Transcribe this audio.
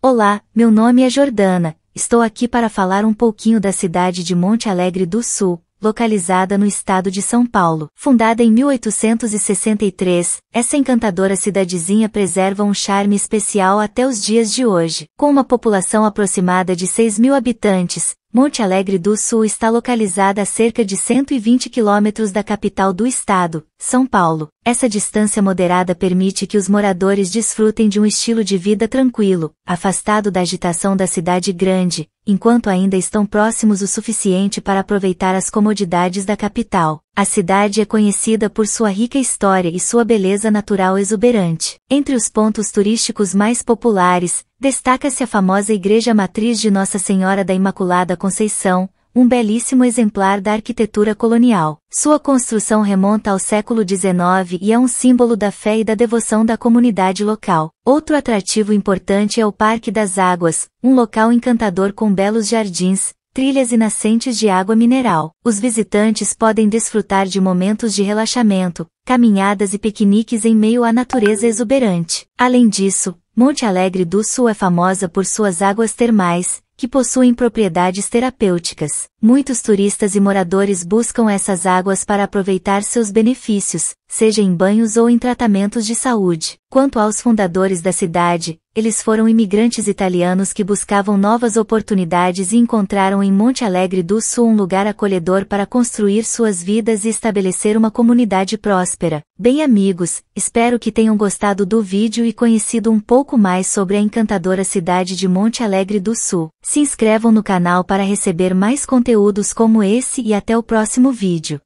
Olá, meu nome é Jordana, estou aqui para falar um pouquinho da cidade de Monte Alegre do Sul, localizada no estado de São Paulo. Fundada em 1863, essa encantadora cidadezinha preserva um charme especial até os dias de hoje. Com uma população aproximada de 6 mil habitantes, Monte Alegre do Sul está localizada a cerca de 120 quilômetros da capital do estado, São Paulo. Essa distância moderada permite que os moradores desfrutem de um estilo de vida tranquilo, afastado da agitação da cidade grande, enquanto ainda estão próximos o suficiente para aproveitar as comodidades da capital. A cidade é conhecida por sua rica história e sua beleza natural exuberante. Entre os pontos turísticos mais populares, destaca-se a famosa Igreja Matriz de Nossa Senhora da Imaculada Conceição, um belíssimo exemplar da arquitetura colonial. Sua construção remonta ao século XIX e é um símbolo da fé e da devoção da comunidade local. Outro atrativo importante é o Parque das Águas, um local encantador com belos jardins, trilhas e nascentes de água mineral. Os visitantes podem desfrutar de momentos de relaxamento, caminhadas e piqueniques em meio à natureza exuberante. Além disso, Monte Alegre do Sul é famosa por suas águas termais, que possuem propriedades terapêuticas. Muitos turistas e moradores buscam essas águas para aproveitar seus benefícios, seja em banhos ou em tratamentos de saúde. Quanto aos fundadores da cidade, eles foram imigrantes italianos que buscavam novas oportunidades e encontraram em Monte Alegre do Sul um lugar acolhedor para construir suas vidas e estabelecer uma comunidade próspera. Bem amigos, espero que tenham gostado do vídeo e conhecido um pouco mais sobre a encantadora cidade de Monte Alegre do Sul. Se inscrevam no canal para receber mais conteúdo conteúdos como esse e até o próximo vídeo.